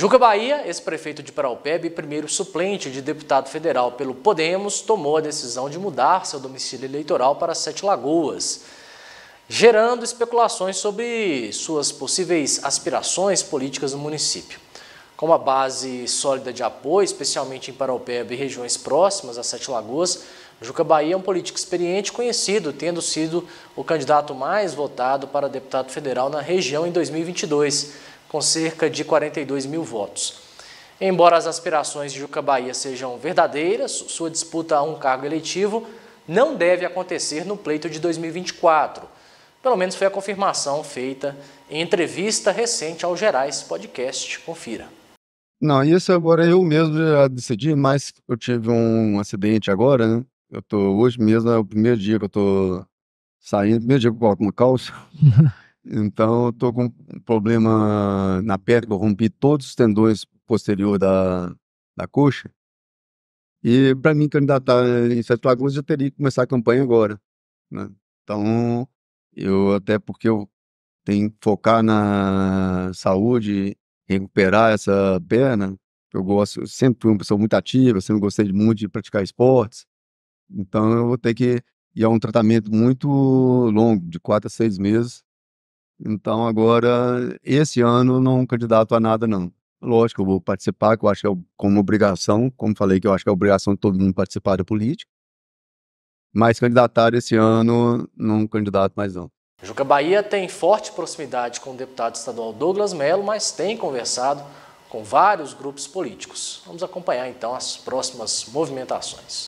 Juca Bahia, ex-prefeito de Paraupebe e primeiro suplente de deputado federal pelo Podemos, tomou a decisão de mudar seu domicílio eleitoral para Sete Lagoas, gerando especulações sobre suas possíveis aspirações políticas no município com uma base sólida de apoio, especialmente em Paraupeba e regiões próximas a Sete Lagoas, Juca Bahia é um político experiente conhecido, tendo sido o candidato mais votado para deputado federal na região em 2022, com cerca de 42 mil votos. Embora as aspirações de Juca Bahia sejam verdadeiras, sua disputa a um cargo eleitivo não deve acontecer no pleito de 2024. Pelo menos foi a confirmação feita em entrevista recente ao Gerais Podcast. Confira. Não, isso agora eu mesmo já decidi, mas eu tive um acidente agora, né? Eu tô hoje mesmo, é o primeiro dia que eu tô saindo, primeiro dia que eu coloco uma calça. então eu tô com um problema na perna, que eu rompi todos os tendões posterior da, da coxa. E para mim candidatar em Sete Lagoas, eu teria que começar a campanha agora, né? Então, eu até porque eu tenho que focar na saúde recuperar essa perna. Eu gosto, eu sempre fui uma pessoa muito ativa, sempre gostei muito de praticar esportes. Então eu vou ter que. E é um tratamento muito longo, de quatro a seis meses. Então agora, esse ano, não candidato a nada, não. Lógico, eu vou participar, que eu acho que é como obrigação, como falei, que eu acho que é obrigação de todo mundo participar da política. Mas candidatar esse ano, não candidato mais não. Juca Bahia tem forte proximidade com o deputado estadual Douglas Melo, mas tem conversado com vários grupos políticos. Vamos acompanhar então as próximas movimentações.